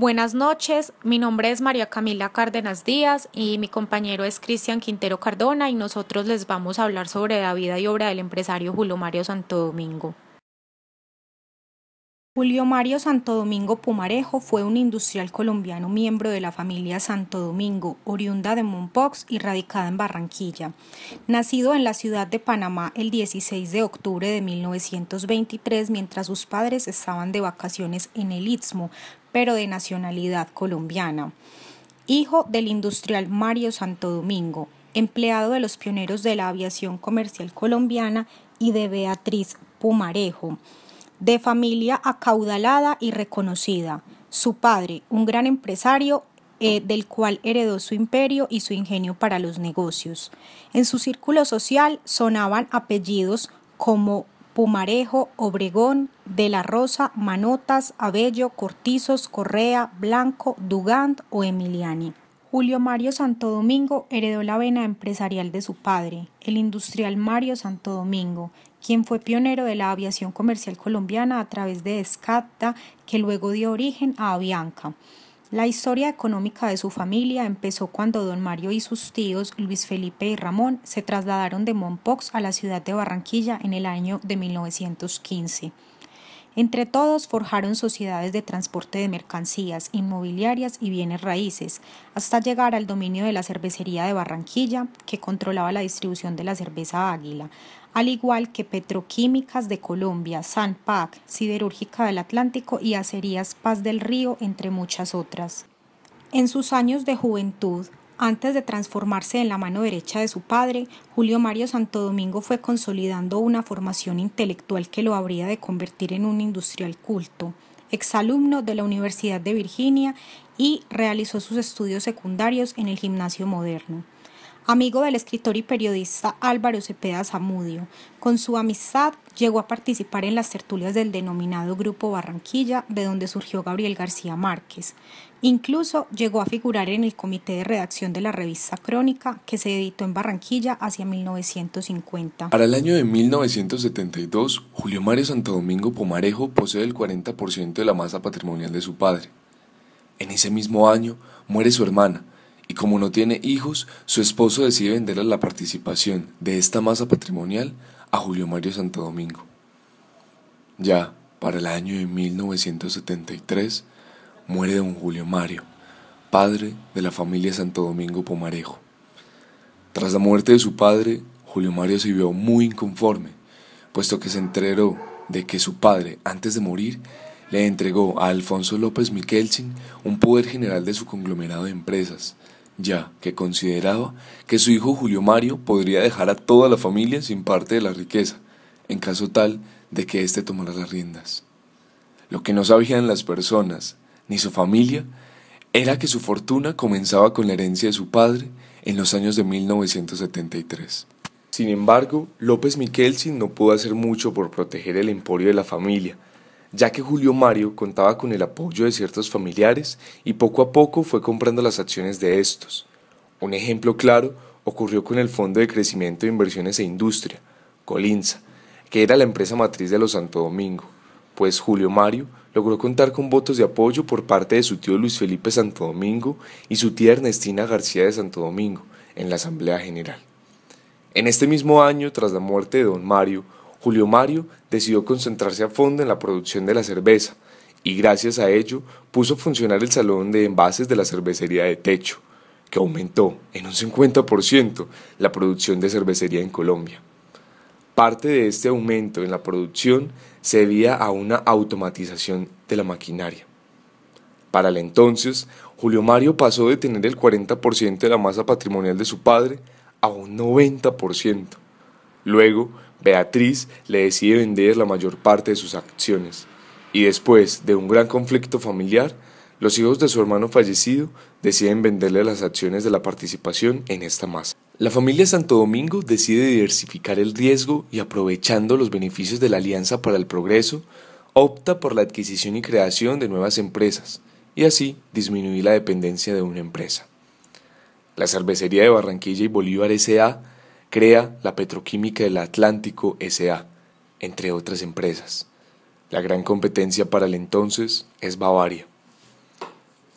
Buenas noches, mi nombre es María Camila Cárdenas Díaz y mi compañero es Cristian Quintero Cardona y nosotros les vamos a hablar sobre la vida y obra del empresario Julio Mario Santo Domingo. Julio Mario Santo Domingo Pumarejo fue un industrial colombiano miembro de la familia Santo Domingo, oriunda de Mompox y radicada en Barranquilla. Nacido en la ciudad de Panamá el 16 de octubre de 1923 mientras sus padres estaban de vacaciones en el Istmo, pero de nacionalidad colombiana, hijo del industrial Mario Santo Domingo, empleado de los pioneros de la aviación comercial colombiana y de Beatriz Pumarejo, de familia acaudalada y reconocida. Su padre, un gran empresario, eh, del cual heredó su imperio y su ingenio para los negocios. En su círculo social sonaban apellidos como Pumarejo, Obregón, De la Rosa, Manotas, Abello, Cortizos, Correa, Blanco, Dugant o Emiliani. Julio Mario Santo Domingo heredó la vena empresarial de su padre, el industrial Mario Santo Domingo, quien fue pionero de la aviación comercial colombiana a través de Escata, que luego dio origen a Avianca. La historia económica de su familia empezó cuando don Mario y sus tíos Luis Felipe y Ramón se trasladaron de Monpox a la ciudad de Barranquilla en el año de 1915. Entre todos forjaron sociedades de transporte de mercancías, inmobiliarias y bienes raíces, hasta llegar al dominio de la cervecería de Barranquilla, que controlaba la distribución de la cerveza Águila, al igual que Petroquímicas de Colombia, Pac, Siderúrgica del Atlántico y Acerías Paz del Río, entre muchas otras. En sus años de juventud, antes de transformarse en la mano derecha de su padre, Julio Mario Santo Domingo fue consolidando una formación intelectual que lo habría de convertir en un industrial culto, exalumno de la Universidad de Virginia y realizó sus estudios secundarios en el gimnasio moderno. Amigo del escritor y periodista Álvaro Cepeda Zamudio, con su amistad llegó a participar en las tertulias del denominado Grupo Barranquilla, de donde surgió Gabriel García Márquez. Incluso llegó a figurar en el comité de redacción de la revista Crónica, que se editó en Barranquilla hacia 1950. Para el año de 1972, Julio Mario Santo Domingo Pomarejo posee el 40% de la masa patrimonial de su padre. En ese mismo año muere su hermana, y como no tiene hijos, su esposo decide venderle la participación de esta masa patrimonial a Julio Mario Santo Domingo. Ya para el año de 1973 muere don Julio Mario, padre de la familia Santo Domingo Pomarejo. Tras la muerte de su padre, Julio Mario se vio muy inconforme, puesto que se enteró de que su padre, antes de morir, le entregó a Alfonso López Michelsen un poder general de su conglomerado de empresas, ya que consideraba que su hijo Julio Mario podría dejar a toda la familia sin parte de la riqueza, en caso tal de que éste tomara las riendas. Lo que no sabían las personas, ni su familia, era que su fortuna comenzaba con la herencia de su padre en los años de 1973. Sin embargo, López Miquelsin no pudo hacer mucho por proteger el emporio de la familia, ya que Julio Mario contaba con el apoyo de ciertos familiares y poco a poco fue comprando las acciones de estos. Un ejemplo claro ocurrió con el Fondo de Crecimiento de Inversiones e Industria, Colinza, que era la empresa matriz de los Santo Domingo, pues Julio Mario logró contar con votos de apoyo por parte de su tío Luis Felipe Santo Domingo y su tía Ernestina García de Santo Domingo en la Asamblea General. En este mismo año, tras la muerte de don Mario, Julio Mario decidió concentrarse a fondo en la producción de la cerveza y gracias a ello puso a funcionar el salón de envases de la cervecería de Techo, que aumentó en un 50% la producción de cervecería en Colombia. Parte de este aumento en la producción se debía a una automatización de la maquinaria. Para el entonces, Julio Mario pasó de tener el 40% de la masa patrimonial de su padre a un 90%. Luego, Beatriz le decide vender la mayor parte de sus acciones, y después de un gran conflicto familiar, los hijos de su hermano fallecido deciden venderle las acciones de la participación en esta masa. La familia Santo Domingo decide diversificar el riesgo y aprovechando los beneficios de la Alianza para el Progreso, opta por la adquisición y creación de nuevas empresas y así disminuir la dependencia de una empresa. La cervecería de Barranquilla y Bolívar S.A crea la Petroquímica del Atlántico SA, entre otras empresas. La gran competencia para el entonces es Bavaria.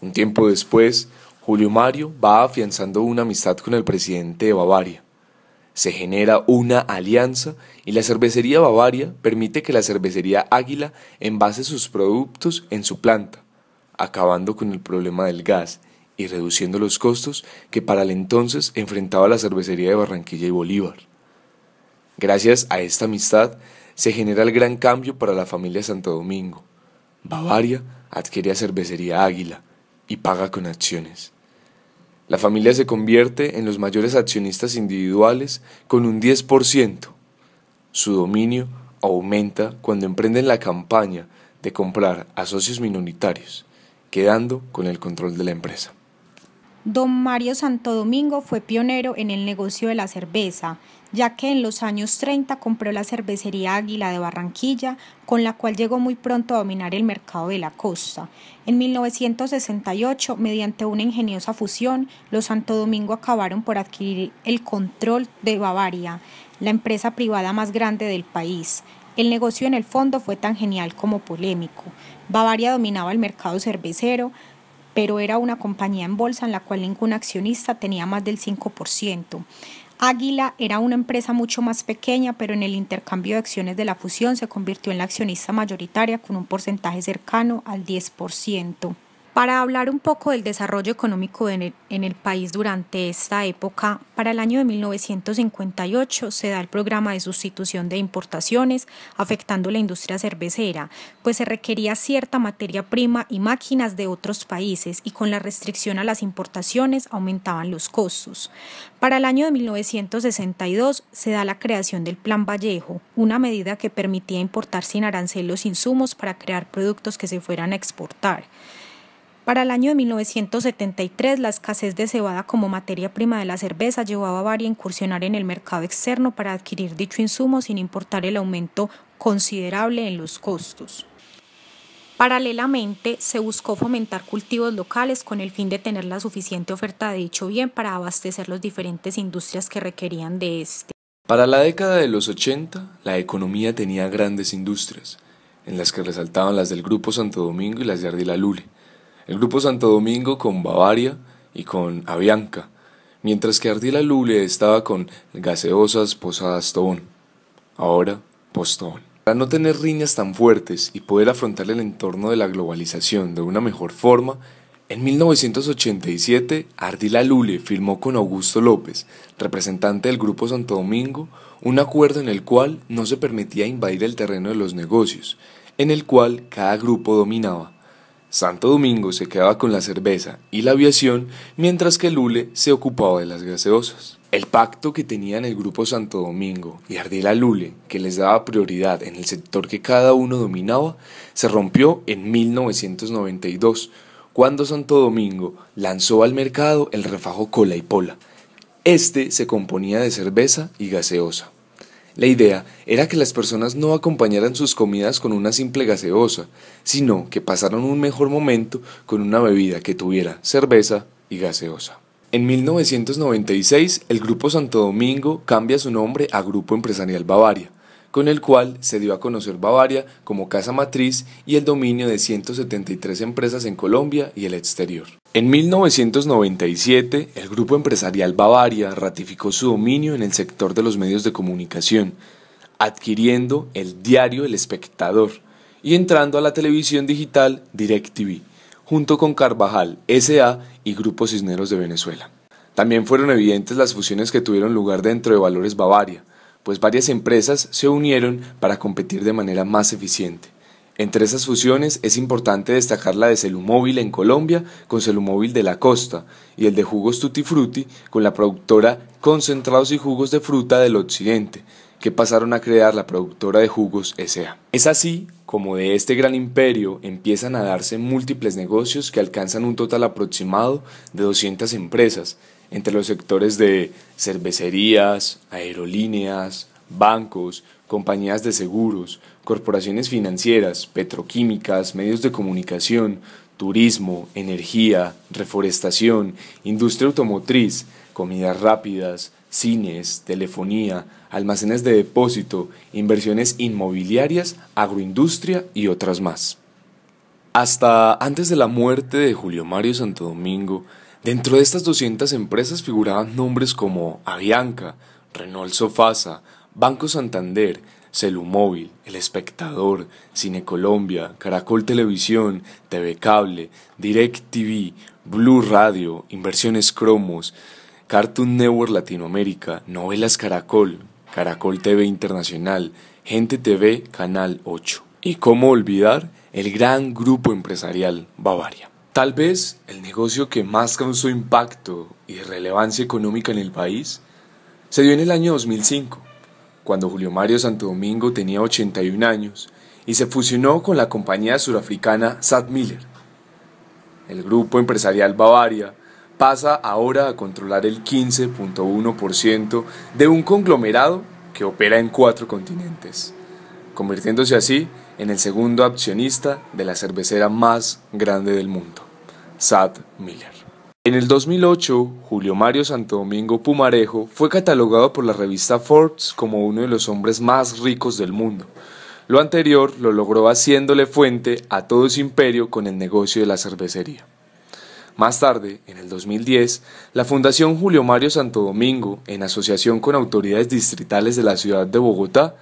Un tiempo después, Julio Mario va afianzando una amistad con el presidente de Bavaria. Se genera una alianza y la cervecería Bavaria permite que la cervecería Águila envase sus productos en su planta, acabando con el problema del gas y reduciendo los costos que para el entonces enfrentaba la cervecería de Barranquilla y Bolívar. Gracias a esta amistad se genera el gran cambio para la familia Santo Domingo. Bavaria adquiere a cervecería Águila y paga con acciones. La familia se convierte en los mayores accionistas individuales con un 10%. Su dominio aumenta cuando emprenden la campaña de comprar a socios minoritarios, quedando con el control de la empresa. Don Mario Santo Domingo fue pionero en el negocio de la cerveza, ya que en los años 30 compró la cervecería Águila de Barranquilla, con la cual llegó muy pronto a dominar el mercado de la costa. En 1968, mediante una ingeniosa fusión, los Santo Domingo acabaron por adquirir el control de Bavaria, la empresa privada más grande del país. El negocio en el fondo fue tan genial como polémico. Bavaria dominaba el mercado cervecero, pero era una compañía en bolsa en la cual ningún accionista tenía más del 5%. Águila era una empresa mucho más pequeña, pero en el intercambio de acciones de la fusión se convirtió en la accionista mayoritaria con un porcentaje cercano al 10%. Para hablar un poco del desarrollo económico en el, país durante esta época, para el año de 1958 se da el programa de sustitución de importaciones, afectando la industria cervecera, pues se requería cierta materia prima y máquinas de otros países y con la restricción a las importaciones aumentaban los costos. Para el año de 1962 se da la creación del Plan Vallejo, una medida que permitía importar sin arancel los insumos para crear productos que se fueran a exportar. Para el año de 1973, la escasez de cebada como materia prima de la cerveza llevaba a Bari a incursionar en el mercado externo para adquirir dicho insumo sin importar el aumento considerable en los costos. Paralelamente, se buscó fomentar cultivos locales con el fin de tener la suficiente oferta de dicho bien para abastecer las diferentes industrias que requerían de este. Para la década de los 80, la economía tenía grandes industrias, en las que resaltaban las del Grupo Santo Domingo y las de Ardila Lule, el grupo Santo Domingo con Bavaria y con Avianca, mientras que Ardila Lule estaba con Gaseosas Posadas Tobón, ahora Postón. Para no tener riñas tan fuertes y poder afrontar el entorno de la globalización de una mejor forma, en 1987 Ardila Lule firmó con Augusto López, representante del Grupo Santo Domingo, un acuerdo en el cual no se permitía invadir el terreno de los negocios, en el cual cada grupo dominaba Santo Domingo se quedaba con la cerveza y la aviación, mientras que Lule se ocupaba de las gaseosas. El pacto que tenían el grupo Santo Domingo y Ardila Lule, que les daba prioridad en el sector que cada uno dominaba, se rompió en 1992, cuando Santo Domingo lanzó al mercado el refajo Cola y Pola. Este se componía de cerveza y gaseosa. La idea era que las personas no acompañaran sus comidas con una simple gaseosa, sino que pasaran un mejor momento con una bebida que tuviera cerveza y gaseosa. En 1996, el Grupo Santo Domingo cambia su nombre a Grupo Empresarial Bavaria con el cual se dio a conocer Bavaria como casa matriz y el dominio de 173 empresas en Colombia y el exterior. En 1997, el grupo empresarial Bavaria ratificó su dominio en el sector de los medios de comunicación, adquiriendo el diario El Espectador y entrando a la televisión digital DirecTV, junto con Carvajal SA y Grupo Cisneros de Venezuela. También fueron evidentes las fusiones que tuvieron lugar dentro de Valores Bavaria, pues varias empresas se unieron para competir de manera más eficiente. Entre esas fusiones es importante destacar la de Celumóvil en Colombia con Celumóvil de la Costa y el de jugos Tutti Frutti con la productora Concentrados y Jugos de Fruta del Occidente, que pasaron a crear la productora de jugos SA. Es así como de este gran imperio empiezan a darse múltiples negocios que alcanzan un total aproximado de 200 empresas entre los sectores de cervecerías, aerolíneas, bancos, compañías de seguros, corporaciones financieras, petroquímicas, medios de comunicación, turismo, energía, reforestación, industria automotriz, comidas rápidas, cines, telefonía, almacenes de depósito, inversiones inmobiliarias, agroindustria y otras más. Hasta antes de la muerte de Julio Mario Santo Domingo, Dentro de estas 200 empresas figuraban nombres como Avianca, Renault Sofasa, Banco Santander, Celumóvil, El Espectador, Cine Colombia, Caracol Televisión, TV Cable, DirecTV, Blue Radio, Inversiones Cromos, Cartoon Network Latinoamérica, Novelas Caracol, Caracol TV Internacional, Gente TV Canal 8. Y cómo olvidar el gran grupo empresarial Bavaria. Tal vez el negocio que más causó impacto y relevancia económica en el país se dio en el año 2005, cuando Julio Mario Santo Domingo tenía 81 años y se fusionó con la compañía surafricana Sat Miller. El grupo empresarial Bavaria pasa ahora a controlar el 15.1% de un conglomerado que opera en cuatro continentes, convirtiéndose así en el segundo accionista de la cervecera más grande del mundo. Sad Miller. En el 2008, Julio Mario Santo Domingo Pumarejo fue catalogado por la revista Forbes como uno de los hombres más ricos del mundo. Lo anterior lo logró haciéndole fuente a todo su imperio con el negocio de la cervecería. Más tarde, en el 2010, la Fundación Julio Mario Santo Domingo, en asociación con autoridades distritales de la ciudad de Bogotá,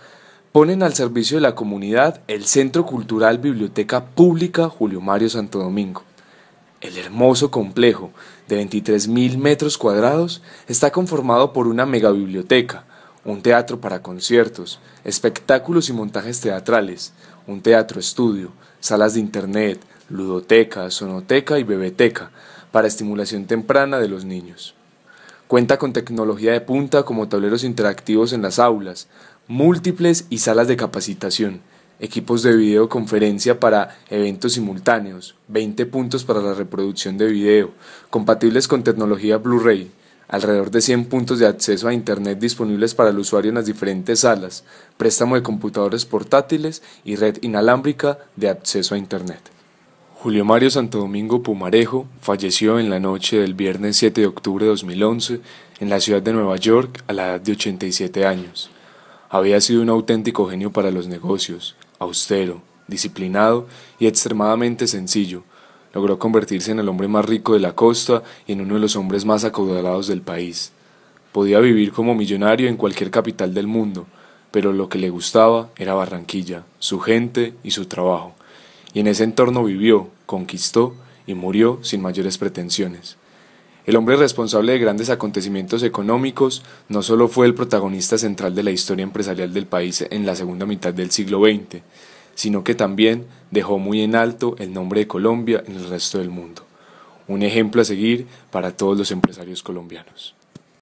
ponen al servicio de la comunidad el Centro Cultural Biblioteca Pública Julio Mario Santo Domingo, el hermoso complejo, de 23.000 metros cuadrados, está conformado por una megabiblioteca, un teatro para conciertos, espectáculos y montajes teatrales, un teatro estudio, salas de internet, ludoteca, sonoteca y bebeteca, para estimulación temprana de los niños. Cuenta con tecnología de punta como tableros interactivos en las aulas, múltiples y salas de capacitación equipos de videoconferencia para eventos simultáneos, 20 puntos para la reproducción de video, compatibles con tecnología Blu-ray, alrededor de 100 puntos de acceso a Internet disponibles para el usuario en las diferentes salas, préstamo de computadores portátiles y red inalámbrica de acceso a Internet. Julio Mario Santo Domingo Pumarejo falleció en la noche del viernes 7 de octubre de 2011 en la ciudad de Nueva York a la edad de 87 años. Había sido un auténtico genio para los negocios, austero, disciplinado y extremadamente sencillo, logró convertirse en el hombre más rico de la costa y en uno de los hombres más acaudalados del país. Podía vivir como millonario en cualquier capital del mundo, pero lo que le gustaba era Barranquilla, su gente y su trabajo, y en ese entorno vivió, conquistó y murió sin mayores pretensiones. El hombre responsable de grandes acontecimientos económicos no solo fue el protagonista central de la historia empresarial del país en la segunda mitad del siglo XX, sino que también dejó muy en alto el nombre de Colombia en el resto del mundo. Un ejemplo a seguir para todos los empresarios colombianos.